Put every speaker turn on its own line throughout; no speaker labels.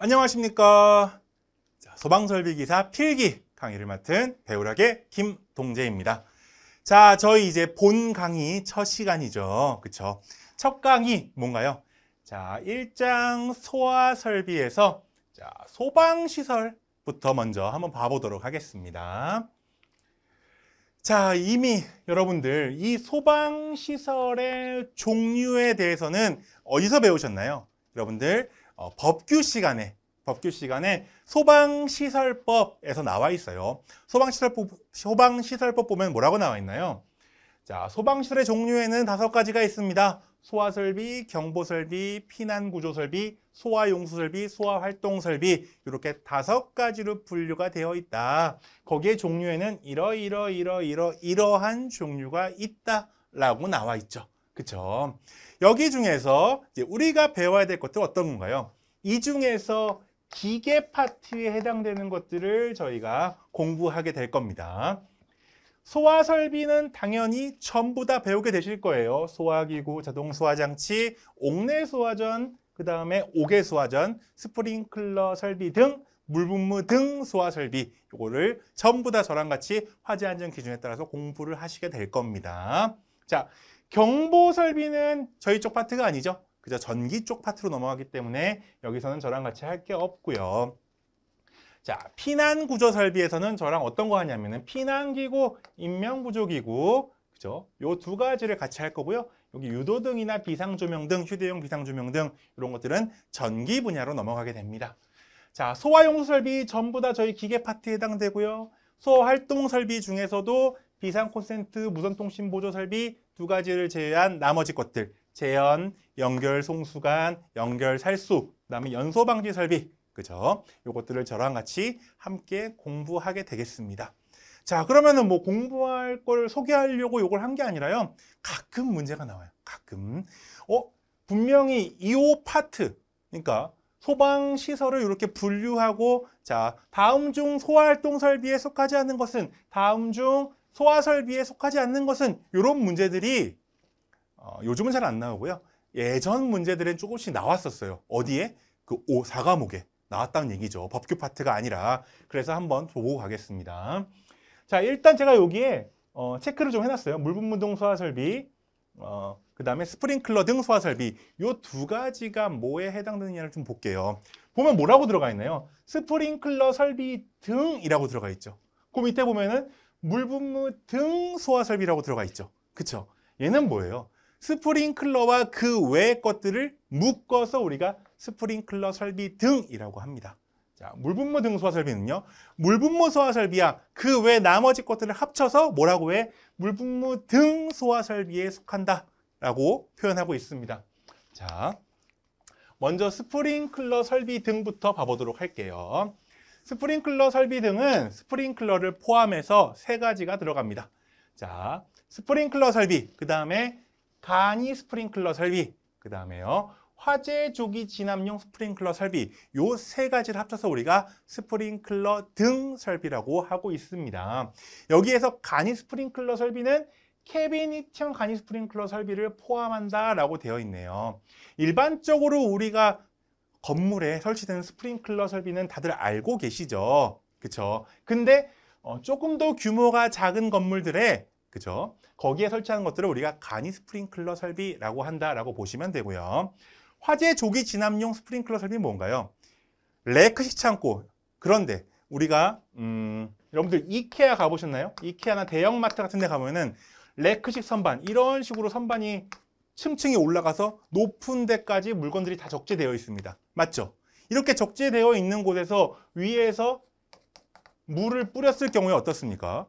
안녕하십니까. 소방설비기사 필기 강의를 맡은 배우락의 김동재입니다. 자, 저희 이제 본 강의 첫 시간이죠. 그쵸? 첫 강의 뭔가요? 자, 1장 소화설비에서 자, 소방시설부터 먼저 한번 봐보도록 하겠습니다. 자, 이미 여러분들 이 소방시설의 종류에 대해서는 어디서 배우셨나요? 여러분들 어, 법규 시간에 법규 시간에 소방시설법에서 나와 있어요. 소방시설법, 소방시설법 보면 뭐라고 나와 있나요? 자, 소방시설의 종류에는 다섯 가지가 있습니다. 소화설비, 경보설비, 피난구조설비, 소화용수설비, 소화활동설비 이렇게 다섯 가지로 분류가 되어 있다. 거기에 종류에는 이러이러이러이러 이러한 종류가 있다라고 나와 있죠. 그렇죠? 여기 중에서 우리가 배워야 될 것들 어떤 건가요? 이 중에서 기계 파트에 해당되는 것들을 저희가 공부하게 될 겁니다. 소화 설비는 당연히 전부 다 배우게 되실 거예요. 소화기구, 자동 소화장치, 옥내 소화전, 그 다음에 옥외 소화전, 스프링클러 설비 등 물분무 등 소화 설비 이거를 전부 다 저랑 같이 화재 안전 기준에 따라서 공부를 하시게 될 겁니다. 자, 경보 설비는 저희 쪽 파트가 아니죠. 그저 전기 쪽 파트로 넘어가기 때문에 여기서는 저랑 같이 할 게 없고요. 자, 피난 구조 설비에서는 저랑 어떤 거 하냐면은 피난기구, 인명구조기구, 그죠? 요 두 가지를 같이 할 거고요. 여기 유도등이나 비상조명등, 휴대용 비상조명등 이런 것들은 전기 분야로 넘어가게 됩니다. 자, 소화용 설비 전부 다 저희 기계 파트에 해당되고요. 소활동 설비 중에서도 비상 콘센트 무선 통신 보조 설비 두 가지를 제외한 나머지 것들 재현, 연결 송수관, 연결 살수, 그다음에 연소 방지 설비 그죠? 요것들을 저랑 같이 함께 공부하게 되겠습니다. 자, 그러면은 뭐 공부할 걸 소개하려고 요걸 한 게 아니라요. 가끔 문제가 나와요. 가끔. 어, 분명히 이오 파트. 그러니까 소방 시설을 이렇게 분류하고 자, 다음 중 소활동 설비에 속하지 않는 것은 다음 중 소화설비에 속하지 않는 것은 이런 문제들이 어, 요즘은 잘 안 나오고요. 예전 문제들은 조금씩 나왔었어요. 어디에? 그 오, 4과목에 나왔다는 얘기죠. 법규 파트가 아니라. 그래서 한번 보고 가겠습니다. 자, 일단 제가 여기에 어, 체크를 좀 해놨어요. 물분문동 소화설비, 어, 그 다음에 스프링클러 등 소화설비 이 두 가지가 뭐에 해당되느냐를 좀 볼게요. 보면 뭐라고 들어가 있나요? 스프링클러 설비 등이라고 들어가 있죠. 그 밑에 보면은 물분무 등 소화 설비라고 들어가 있죠. 그쵸? 얘는 뭐예요? 스프링클러와 그 외의 것들을 묶어서 우리가 스프링클러 설비 등이라고 합니다. 자, 물분무 등 소화 설비는요. 물분무 소화 설비와 그 외 나머지 것들을 합쳐서 뭐라고 해? 물분무 등 소화 설비에 속한다라고 표현하고 있습니다. 자, 먼저 스프링클러 설비 등부터 봐보도록 할게요. 스프링클러 설비 등은 스프링클러를 포함해서 세 가지가 들어갑니다. 자, 스프링클러 설비, 그 다음에 간이 스프링클러 설비, 그 다음에요. 화재 조기 진압용 스프링클러 설비 요 세 가지를 합쳐서 우리가 스프링클러 등 설비라고 하고 있습니다. 여기에서 간이 스프링클러 설비는 캐비닛형 간이 스프링클러 설비를 포함한다라고 되어 있네요. 일반적으로 우리가 건물에 설치된 스프링클러 설비는 다들 알고 계시죠? 그쵸? 근데 어, 조금 더 규모가 작은 건물들에 그죠? 거기에 설치하는 것들을 우리가 간이 스프링클러 설비라고 한다라고 보시면 되고요. 화재 조기 진압용 스프링클러 설비 뭔가요? 레크식 창고. 그런데 우리가 음, 여러분들 이케아 가보셨나요? 이케아나 대형마트 같은 데 가면은 레크식 선반 이런 식으로 선반이 층층이 올라가서 높은 데까지 물건들이 다 적재되어 있습니다. 맞죠? 이렇게 적재되어 있는 곳에서 위에서 물을 뿌렸을 경우에 어떻습니까?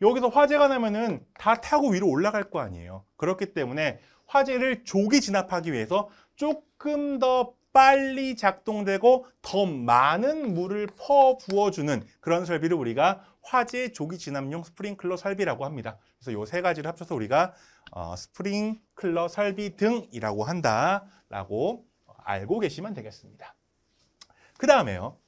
여기서 화재가 나면은 다 타고 위로 올라갈 거 아니에요. 그렇기 때문에 화재를 조기 진압하기 위해서 조금 더 빨리 작동되고 더 많은 물을 퍼 부어주는 그런 설비를 우리가 화재 조기 진압용 스프링클러 설비라고 합니다. 그래서 요 세 가지를 합쳐서 우리가 어, 스프링클러 설비 등이라고 한다라고 알고 계시면 되겠습니다. 그 다음에요.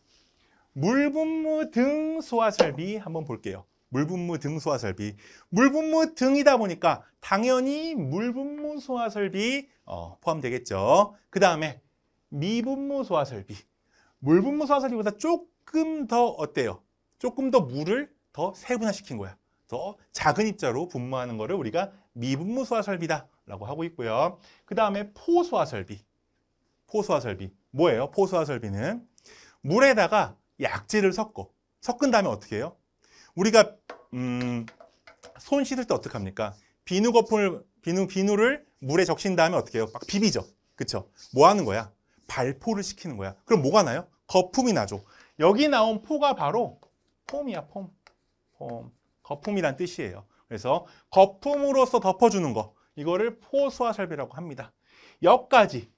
물분무 등 소화 설비 한번 볼게요. 물분무 등 소화 설비. 물분무 등이다 보니까 당연히 물분무 소화 설비 어, 포함되겠죠. 그 다음에 미분모 소화설비. 물분모 소화설비보다 조금 더 어때요? 조금 더 물을 더 세분화시킨 거야. 더 작은 입자로 분모하는 거를 우리가 미분모 소화설비다라고 하고 있고요. 그 다음에 포소화설비. 포소화설비. 뭐예요? 포소화설비는 물에다가 약재를 섞어. 섞은 다음에 어떻게 해요? 우리가 음, 손 씻을 때 어떻게 합니까? 비누 거품을 비누 비누를 물에 적신 다음에 어떻게 해요? 막 비비죠. 그렇죠? 뭐 하는 거야? 발포를 시키는 거야. 그럼 뭐가 나요? 거품이 나죠. 여기 나온 포가 바로 폼이야, 폼. 폼. 거품이란 뜻이에요. 그래서 거품으로서 덮어주는 거. 이거를 포수화설비라고 합니다. 여기까지.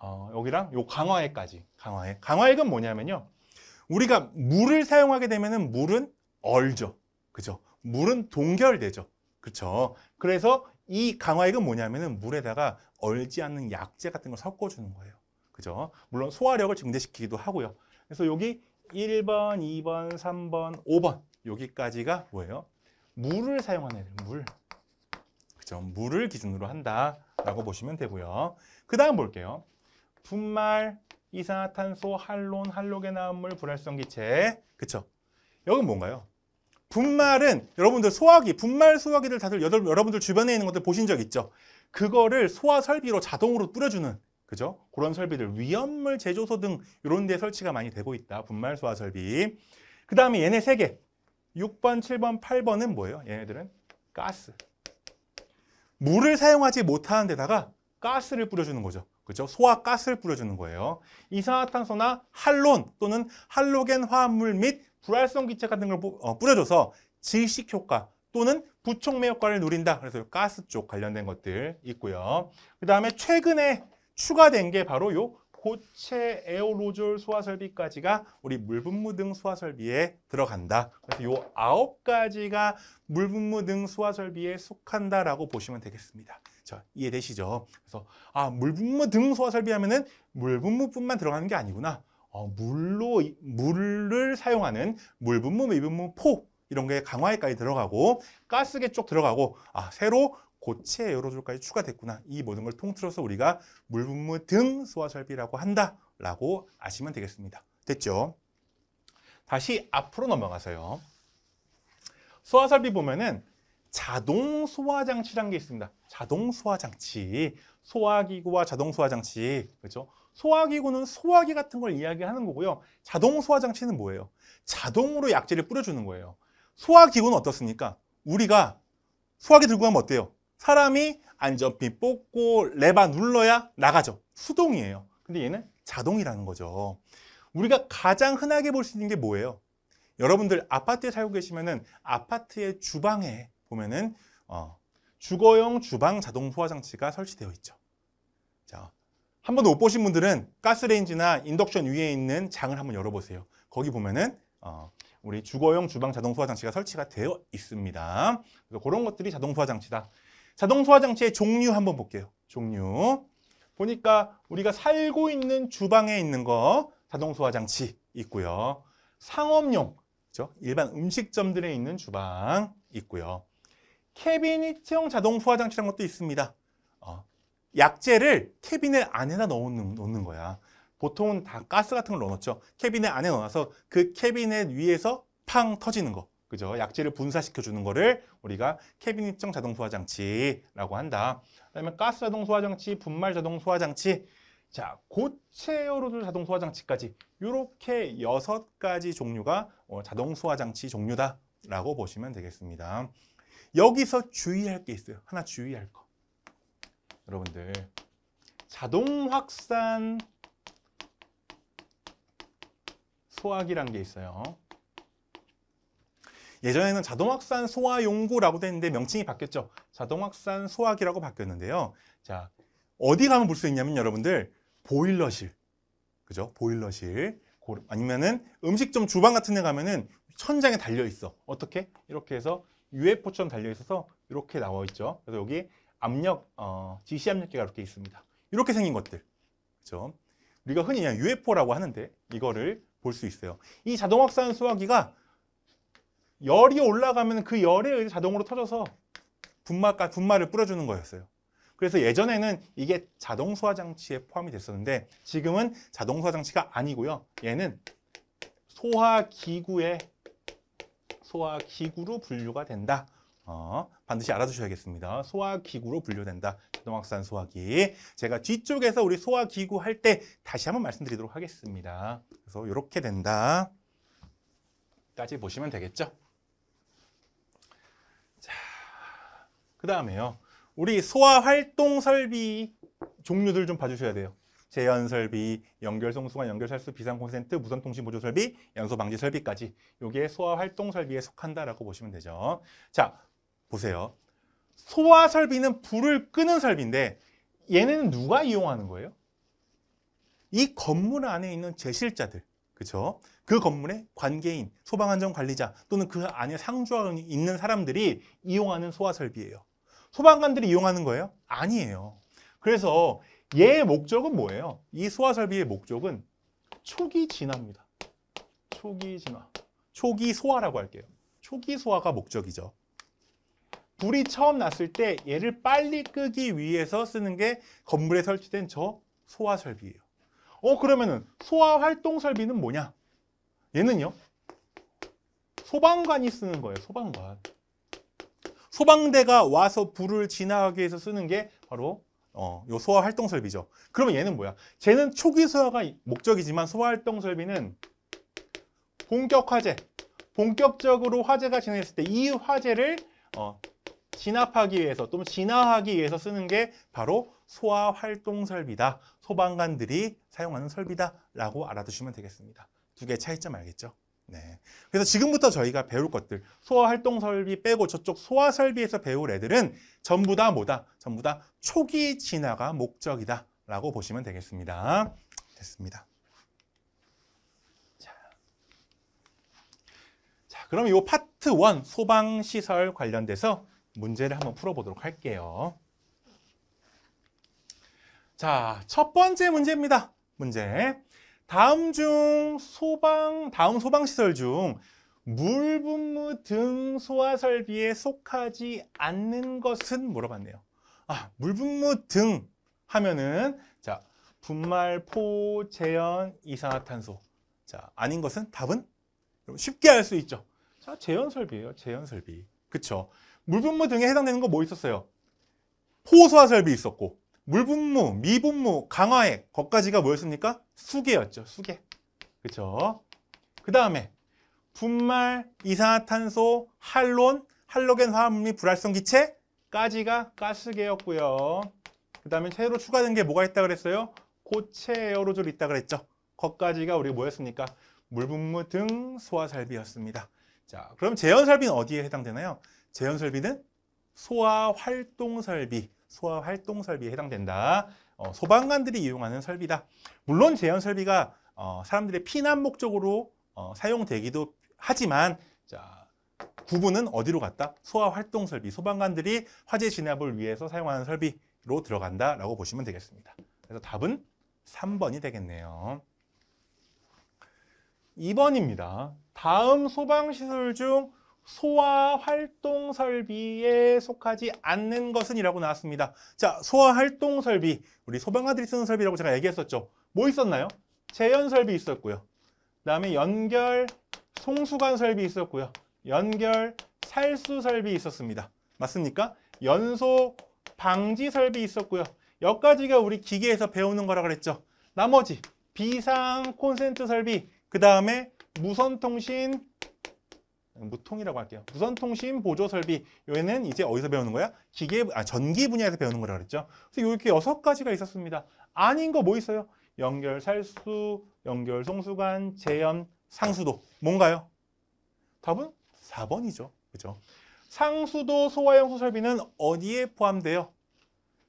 어, 여기랑 요 강화액까지. 강화액. 강화액은 뭐냐면요. 우리가 물을 사용하게 되면 물은 얼죠. 그죠? 물은 동결되죠. 그렇죠? 그래서 이 강화액은 뭐냐면 물에다가 얼지 않는 약재 같은 걸 섞어주는 거예요. 그죠? 물론 소화력을 증대시키기도 하고요. 그래서 여기 1번, 2번, 3번, 5번 여기까지가 뭐예요? 물을 사용하는 애들, 물. 그죠? 물을 기준으로 한다라고 보시면 되고요. 그 다음 볼게요. 분말, 이산화탄소, 할론, 할로겐 화합물, 불활성 기체. 그쵸? 여긴 뭔가요? 분말은 여러분들 소화기, 분말 소화기를 다들 여러분들 주변에 있는 것들 보신 적 있죠? 그거를 소화 설비로 자동으로 뿌려주는 그죠? 그런 설비들, 위험물 제조소 등 이런 데 설치가 많이 되고 있다. 분말 소화 설비. 그 다음에 얘네 세 개. 6번, 7번, 8번은 뭐예요? 얘네들은 가스. 물을 사용하지 못하는 데다가 가스를 뿌려주는 거죠. 그죠? 소화 가스를 뿌려주는 거예요. 이산화탄소나 할론 또는 할로겐 화합물 및 불활성 기체 같은 걸 어, 뿌려줘서 질식 효과 또는 부총매 효과를 누린다. 그래서 가스 쪽 관련된 것들 있고요. 그 다음에 최근에 추가된 게 바로 요 고체 에어로졸 소화설비까지가 우리 물분무 등 소화설비에 들어간다. 그래서 요 아홉 가지가 물분무 등 소화설비에 속한다라고 보시면 되겠습니다. 자, 이해되시죠? 그래서 아, 물분무 등 소화설비 하면은 물분무뿐만 들어가는 게 아니구나. 어, 물로 물을 사용하는 물분무, 미분무, 포 이런 게 강화에까지 들어가고 가스계 쪽 들어가고 아, 새로 고체 에어로졸까지 추가됐구나. 이 모든 걸 통틀어서 우리가 물분무 등 소화설비라고 한다라고 아시면 되겠습니다. 됐죠? 다시 앞으로 넘어가서요. 소화설비 보면은 자동 소화장치란 게 있습니다. 자동 소화장치, 소화기구와 자동 소화장치, 그렇죠? 소화기구는 소화기 같은 걸 이야기하는 거고요. 자동 소화장치는 뭐예요? 자동으로 약재를 뿌려주는 거예요. 소화기구는 어떻습니까? 우리가 소화기 들고 가면 어때요? 사람이 안전핀 뽑고 레바 눌러야 나가죠. 수동이에요. 근데 얘는 자동이라는 거죠. 우리가 가장 흔하게 볼 수 있는 게 뭐예요? 여러분들 아파트에 살고 계시면은 아파트의 주방에 보면은 어, 주거용 주방 자동 소화 장치가 설치되어 있죠. 자, 한 번도 못 보신 분들은 가스레인지나 인덕션 위에 있는 장을 한번 열어보세요. 거기 보면은 어, 우리 주거용 주방 자동 소화 장치가 설치가 되어 있습니다. 그래서 그런 것들이 자동 소화 장치다. 자동 소화 장치의 종류 한번 볼게요. 종류. 보니까 우리가 살고 있는 주방에 있는 거 자동 소화 장치 있고요. 상업용, 그죠? 일반 음식점들에 있는 주방 있고요. 캐비닛형 자동 소화 장치라는 것도 있습니다. 어, 약재를 캐비닛 안에다 넣는, 넣는 거야. 보통은 다 가스 같은 걸 넣어놓죠. 캐비닛 안에 넣어서 그 캐비닛 위에서 팡 터지는 거. 그죠? 약재를 분사시켜 주는 거를 우리가 캐비닛정 자동 소화 장치라고 한다. 그다음에 가스 자동 소화 장치, 분말 자동 소화 장치. 자, 고체 어로졸 자동 소화 장치까지 이렇게 여섯 가지 종류가 어, 자동 소화 장치 종류다라고 보시면 되겠습니다. 여기서 주의할 게 있어요. 하나 주의할 거. 여러분들 자동 확산 소화기란 게 있어요. 예전에는 자동확산 소화용구라고 됐는데 명칭이 바뀌었죠. 자동확산 소화기라고 바뀌었는데요. 자, 어디 가면 볼 수 있냐면 여러분들 보일러실, 그죠? 보일러실 아니면은 음식점 주방 같은 데 가면은 천장에 달려 있어. 어떻게? 이렇게 해서 UFO처럼 달려 있어서 이렇게 나와 있죠. 그래서 여기 압력, 어, 지시 압력계가 이렇게 있습니다. 이렇게 생긴 것들, 그죠? 우리가 흔히 그냥 UFO라고 하는데 이거를 볼 수 있어요. 이 자동확산 소화기가 열이 올라가면 그 열에 의해 자동으로 터져서 분말가, 분말을 뿌려주는 거였어요. 그래서 예전에는 이게 자동 소화 장치에 포함이 됐었는데 지금은 자동 소화 장치가 아니고요. 얘는 소화 기구에 소화 기구로 분류가 된다. 어, 반드시 알아두셔야겠습니다. 소화기구로 분류된다. 자동확산 소화기. 제가 뒤쪽에서 우리 소화기구 할 때 다시 한번 말씀드리도록 하겠습니다. 그래서 이렇게 된다. 까지 보시면 되겠죠? 그 다음에요. 우리 소화 활동 설비 종류들 좀 봐주셔야 돼요. 재현 설비, 연결 송수관 연결 살수 비상 콘센트, 무선 통신 보조 설비, 연소 방지 설비까지 요게 소화 활동 설비에 속한다라고 보시면 되죠. 자, 보세요. 소화 설비는 불을 끄는 설비인데 얘는 누가 이용하는 거예요? 이 건물 안에 있는 제실자들 그렇죠? 그 건물의 관계인, 소방안전 관리자 또는 그 안에 상주하고 있는 사람들이 이용하는 소화 설비예요. 소방관들이 이용하는 거예요? 아니에요. 그래서 얘의 목적은 뭐예요? 이 소화 설비의 목적은 초기 진화입니다. 초기 진화. 초기 소화라고 할게요. 초기 소화가 목적이죠. 불이 처음 났을 때 얘를 빨리 끄기 위해서 쓰는 게 건물에 설치된 저 소화 설비예요. 어 그러면은 소아 활동 설비는 뭐냐? 얘는요. 소방관이 쓰는 거예요. 소방관. 소방대가 와서 불을 진화하기 위해서 쓰는 게 바로 어, 요 소화 활동 설비죠. 그러면 얘는 뭐야? 쟤는 초기 소화가 목적이지만 소화 활동 설비는 본격 화재, 본격적으로 화재가 진행했을 때 이 화재를 어, 진압하기 위해서 또 진화하기 위해서 쓰는 게 바로 소화활동설비다 소방관들이 사용하는 설비다라고 알아두시면 되겠습니다. 두 개의 차이점 알겠죠? 네. 그래서 지금부터 저희가 배울 것들 소화활동설비 빼고 저쪽 소화설비에서 배울 애들은 전부 다 뭐다? 전부 다 초기 진화가 목적이다 라고 보시면 되겠습니다. 됐습니다. 자, 그럼 이 파트 1 소방시설 관련돼서 문제를 한번 풀어보도록 할게요. 자, 첫 번째 문제입니다. 문제. 다음 중 소방, 다음 소방시설 중 물분무 등 소화 설비에 속하지 않는 것은 물어봤네요. 아, 물분무 등 하면은 자, 분말, 포, 재현, 이산화탄소. 자, 아닌 것은 답은 쉽게 알 수 있죠. 자, 재현 설비예요. 재현 설비. 그쵸 물분무 등에 해당되는 거 뭐 있었어요? 호소화설비 있었고 물분무, 미분무, 강화액 거까지가 뭐였습니까? 수계였죠. 수계. 그렇죠? 그 다음에 분말, 이산화탄소, 할론, 할로겐 화합물 및 불활성 기체까지가 가스계였고요. 그 다음에 새로 추가된 게 뭐가 있다 그랬어요? 고체 에어로졸 이 있다 그랬죠. 거까지가 우리 뭐였습니까? 물분무 등 소화살비였습니다. 자, 그럼 제현살비는 어디에 해당되나요? 재현 설비는 소아 활동 설비, 소아 활동 설비에 해당된다. 어, 소방관들이 이용하는 설비다. 물론 재현 설비가 어, 사람들의 피난 목적으로 어, 사용되기도 하지만 자, 구분은 어디로 갔다? 소아 활동 설비, 소방관들이 화재 진압을 위해서 사용하는 설비로 들어간다라고 보시면 되겠습니다. 그래서 답은 3번이 되겠네요. 2번입니다. 다음 소방시설 중 소화 활동 설비에 속하지 않는 것은 이라고 나왔습니다. 자, 소화 활동 설비, 우리 소방관들이 쓰는 설비라고 제가 얘기했었죠. 뭐 있었나요? 재현 설비 있었고요. 그다음에 연결 송수관 설비 있었고요. 연결 살수 설비 있었습니다. 맞습니까? 연소 방지 설비 있었고요. 여기까지가 우리 기계에서 배우는 거라 그랬죠. 나머지 비상 콘센트 설비, 그 다음에 무선통신 무통이라고 할게요. 무선통신 보조 설비. 요에는 이제 어디서 배우는 거야? 기계, 아, 전기 분야에서 배우는 거라 그랬죠. 그래서 이렇게 여섯 가지가 있었습니다. 아닌 거 뭐 있어요? 연결 살수, 연결 송수관, 재연 상수도. 뭔가요? 답은 4번이죠. 그죠? 상수도 소화 영수 설비는 어디에 포함돼요?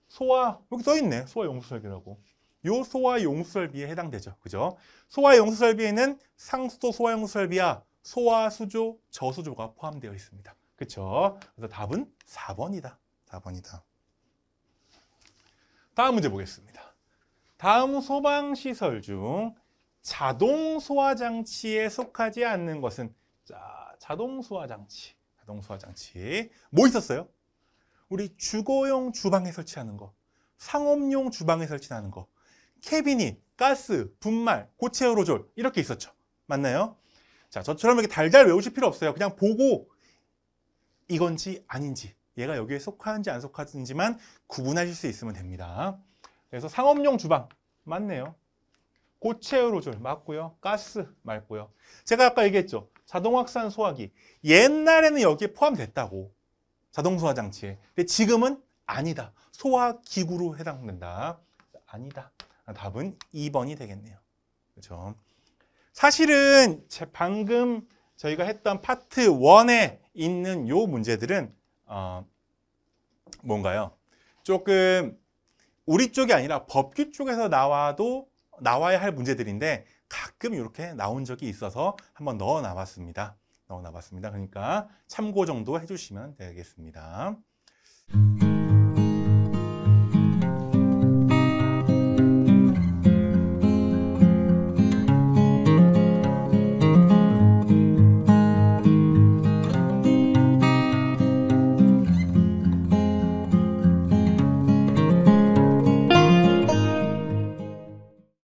소화, 여기 써 있네. 소화 용수 설비라고. 요 소화 용수 설비에 해당되죠. 그죠? 소화 용수 설비에는 상수도 소화 용수 설비야. 소화 수조, 저수조가 포함되어 있습니다. 그렇죠? 그래서 답은 4번이다. 4번이다. 다음 문제 보겠습니다. 다음 소방시설 중 자동 소화 장치에 속하지 않는 것은 자, 자동 소화 장치. 자동 소화 장치. 뭐 있었어요? 우리 주거용 주방에 설치하는 거. 상업용 주방에 설치하는 거. 캐비닛, 가스, 분말, 고체 호로졸 이렇게 있었죠. 맞나요? 자, 저처럼 이렇게 달달 외우실 필요 없어요. 그냥 보고 이건지 아닌지 얘가 여기에 속하는지 안 속하는지만 구분하실 수 있으면 됩니다. 그래서 상업용 주방 맞네요. 고체 의로졸 맞고요. 가스 맞고요. 제가 아까 얘기했죠. 자동확산 소화기. 옛날에는 여기에 포함됐다고. 자동 소화 장치에. 근데 지금은 아니다. 소화 기구로 해당된다. 아니다. 답은 2번이 되겠네요. 그렇죠? 사실은 방금 저희가 했던 파트 1에 있는 요 문제들은 어, 뭔가요? 조금 우리 쪽이 아니라 법규 쪽에서 나와도 나와야 할 문제들인데 가끔 이렇게 나온 적이 있어서 한번 넣어 놔봤습니다. 넣어 놔봤습니다. 그러니까 참고 정도 해주시면 되겠습니다.